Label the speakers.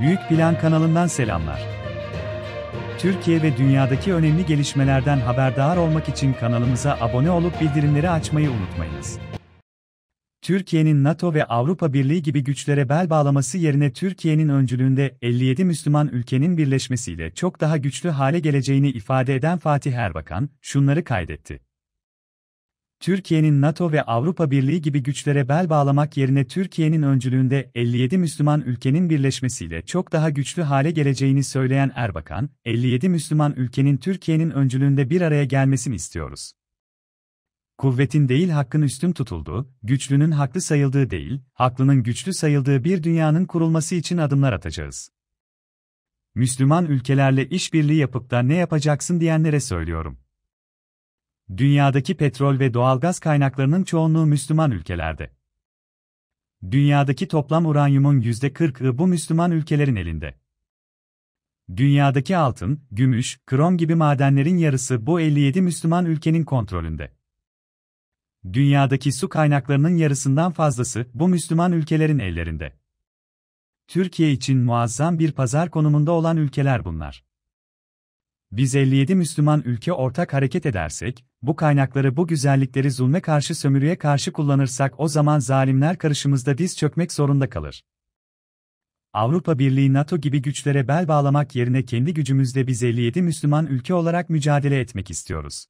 Speaker 1: Büyük Plan kanalından selamlar. Türkiye ve dünyadaki önemli gelişmelerden haberdar olmak için kanalımıza abone olup bildirimleri açmayı unutmayınız. Türkiye'nin NATO ve Avrupa Birliği gibi güçlere bel bağlaması yerine Türkiye'nin öncülüğünde 57 Müslüman ülkenin birleşmesiyle çok daha güçlü hale geleceğini ifade eden Fatih Erbakan şunları kaydetti. Türkiye'nin NATO ve Avrupa Birliği gibi güçlere bel bağlamak yerine Türkiye'nin öncülüğünde 57 Müslüman ülkenin birleşmesiyle çok daha güçlü hale geleceğini söyleyen Erbakan, 57 Müslüman ülkenin Türkiye'nin öncülüğünde bir araya gelmesini istiyoruz. Kuvvetin değil hakkın üstün tutulduğu, güçlünün haklı sayıldığı değil, haklının güçlü sayıldığı bir dünyanın kurulması için adımlar atacağız. Müslüman ülkelerle işbirliği yapıp da ne yapacaksın diyenlere söylüyorum. Dünyadaki petrol ve doğalgaz kaynaklarının çoğunluğu Müslüman ülkelerde. Dünyadaki toplam uranyumun %40'ı bu Müslüman ülkelerin elinde. Dünyadaki altın, gümüş, krom gibi madenlerin yarısı bu 57 Müslüman ülkenin kontrolünde. Dünyadaki su kaynaklarının yarısından fazlası bu Müslüman ülkelerin ellerinde. Türkiye için muazzam bir pazar konumunda olan ülkeler bunlar. Biz 57 Müslüman ülke ortak hareket edersek, bu kaynakları bu güzellikleri zulme karşı sömürüye karşı kullanırsak o zaman zalimler karışımızda diz çökmek zorunda kalır. Avrupa Birliği NATO gibi güçlere bel bağlamak yerine kendi gücümüzle biz 57 Müslüman ülke olarak mücadele etmek istiyoruz.